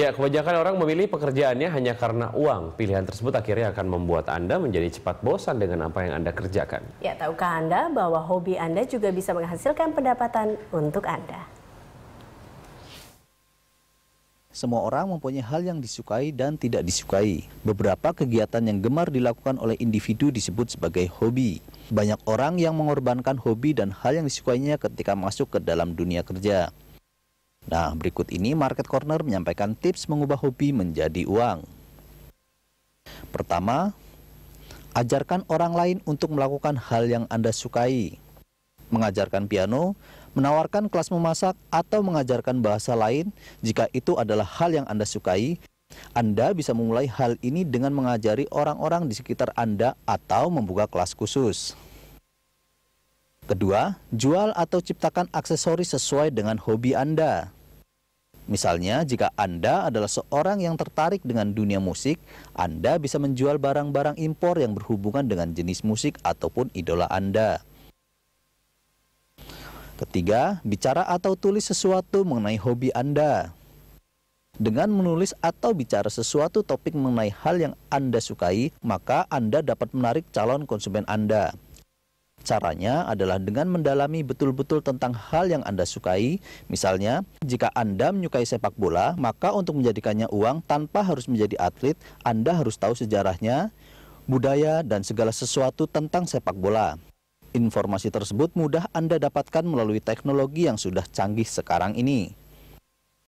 Ya, kebanyakan orang memilih pekerjaannya hanya karena uang. Pilihan tersebut akhirnya akan membuat Anda menjadi cepat bosan dengan apa yang Anda kerjakan. Ya, tahukah Anda bahwa hobi Anda juga bisa menghasilkan pendapatan untuk Anda? Semua orang mempunyai hal yang disukai dan tidak disukai. Beberapa kegiatan yang gemar dilakukan oleh individu disebut sebagai hobi. Banyak orang yang mengorbankan hobi dan hal yang disukainya ketika masuk ke dalam dunia kerja. Nah, berikut ini Market Corner menyampaikan tips mengubah hobi menjadi uang. Pertama, ajarkan orang lain untuk melakukan hal yang Anda sukai. Mengajarkan piano, menawarkan kelas memasak, atau mengajarkan bahasa lain jika itu adalah hal yang Anda sukai, anda bisa memulai hal ini dengan mengajari orang-orang di sekitar Anda atau membuka kelas khusus. Kedua, jual atau ciptakan aksesoris sesuai dengan hobi Anda. Misalnya, jika Anda adalah seorang yang tertarik dengan dunia musik, Anda bisa menjual barang-barang impor yang berhubungan dengan jenis musik ataupun idola Anda. Ketiga, bicara atau tulis sesuatu mengenai hobi Anda. Dengan menulis atau bicara sesuatu topik mengenai hal yang Anda sukai, maka Anda dapat menarik calon konsumen Anda. Caranya adalah dengan mendalami betul-betul tentang hal yang Anda sukai. Misalnya, jika Anda menyukai sepak bola, maka untuk menjadikannya uang tanpa harus menjadi atlet, Anda harus tahu sejarahnya, budaya, dan segala sesuatu tentang sepak bola. Informasi tersebut mudah Anda dapatkan melalui teknologi yang sudah canggih sekarang ini.